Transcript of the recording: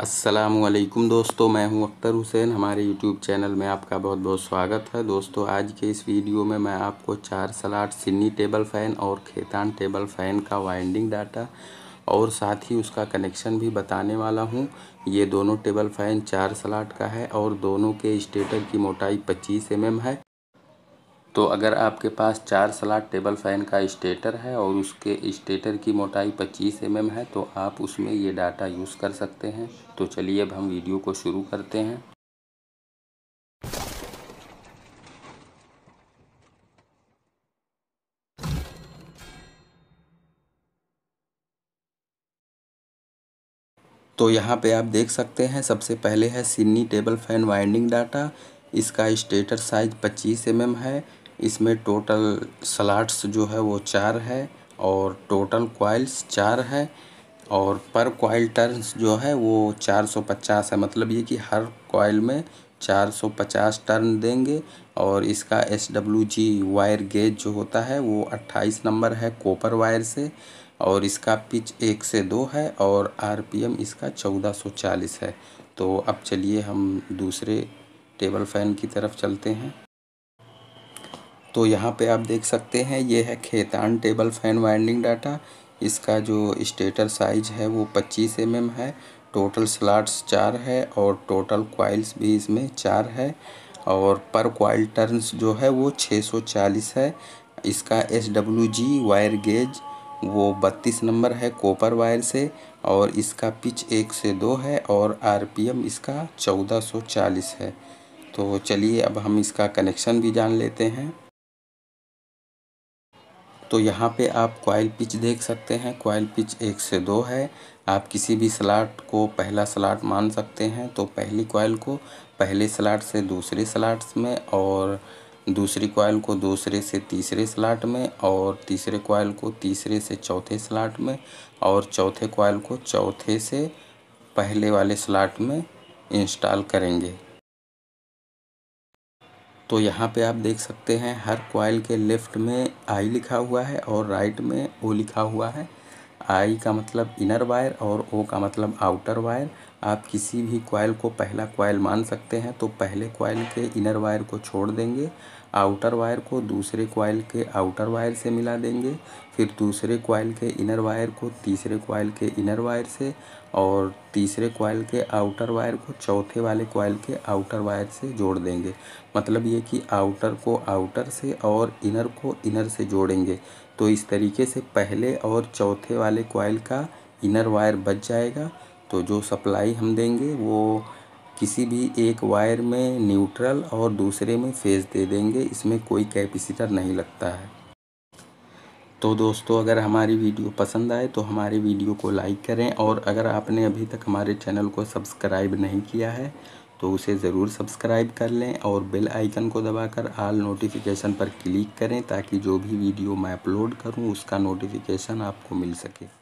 असलम दोस्तों मैं हूं अख्तर हुसैन हमारे यूट्यूब चैनल में आपका बहुत बहुत स्वागत है दोस्तों आज के इस वीडियो में मैं आपको चार सलाट सिन्नी टेबल फ़ैन और खेतान टेबल फ़ैन का वाइंडिंग डाटा और साथ ही उसका कनेक्शन भी बताने वाला हूं ये दोनों टेबल फ़ैन चार सलाट का है और दोनों के स्टेटर की मोटाई पच्चीस एम mm है तो अगर आपके पास चार स्लाट टेबल फ़ैन का स्टेटर है और उसके स्टेटर की मोटाई 25 एम mm है तो आप उसमें ये डाटा यूज़ कर सकते हैं तो चलिए अब हम वीडियो को शुरू करते हैं तो यहाँ पे आप देख सकते हैं सबसे पहले है Cinni table fan winding data इसका स्टेटर साइज 25 एम mm है इसमें टोटल स्लाट्स जो है वो चार है और टोटल क्वाइल्स चार है और पर क्वाइल टर्न्स जो है वो 450 है मतलब ये कि हर कॉइल में 450 टर्न देंगे और इसका S W G wire gauge जो होता है वो 28 नंबर है कॉपर वायर से और इसका पिच एक से दो है और आरपीएम इसका 1440 है तो अब चलिए हम दूसरे टेबल फैन की तरफ चलते हैं तो यहाँ पे आप देख सकते हैं ये है Khaitan table fan winding data इसका जो स्टेटर साइज है वो 25 एम mm है टोटल स्लाट्स चार है और टोटल क्वाइल्स भी इसमें चार है और पर क्वाइल टर्न्स जो है वो 640 है इसका S W G wire gauge वो 32 नंबर है कॉपर वायर से और इसका पिच एक से दो है और आर इसका चौदह है तो चलिए अब हम इसका कनेक्शन भी जान लेते हैं तो यहाँ पे आप कॉयल पिच देख सकते हैं कॉयल पिच एक से दो है आप किसी भी स्लाट को पहला स्लाट मान सकते हैं तो पहली कॉयल को पहले स्लाट से दूसरे स्लाट्स में और दूसरी कॉयल को दूसरे से तीसरे स्लाट में और तीसरे कॉयल को तीसरे से चौथे स्लाट में और चौथे कॉयल को चौथे से पहले वाले स्लाट में इंस्टॉल करेंगे तो यहाँ पे आप देख सकते हैं हर कॉयल के लेफ्ट में आई लिखा हुआ है और राइट में ओ लिखा हुआ है आई का मतलब इनर वायर और ओ का मतलब आउटर वायर आप किसी भी कॉयल को पहला कॉयल मान सकते हैं तो पहले कॉयल के इनर वायर को छोड़ देंगे आउटर वायर को दूसरे कॉयल के आउटर वायर से मिला देंगे फिर दूसरे क्वाइल के इनर वायर को तीसरे क्वाइल के इनर वायर से और तीसरे कॉयल के आउटर वायर को चौथे वाले कॉयल के आउटर वायर से जोड़ देंगे मतलब ये कि आउटर को आउटर से और इनर को इनर से जोड़ेंगे तो इस तरीके से पहले और चौथे वाले कॉयल का इनर वायर बच जाएगा तो जो सप्लाई हम देंगे वो किसी भी एक वायर में न्यूट्रल और दूसरे में फेज दे देंगे इसमें कोई कैपेसिटर नहीं लगता है तो दोस्तों अगर हमारी वीडियो पसंद आए तो हमारे वीडियो को लाइक करें और अगर आपने अभी तक हमारे चैनल को सब्सक्राइब नहीं किया है तो उसे ज़रूर सब्सक्राइब कर लें और बेल आइकन को दबाकर आल नोटिफिकेशन पर क्लिक करें ताकि जो भी वीडियो मैं अपलोड करूं उसका नोटिफिकेशन आपको मिल सके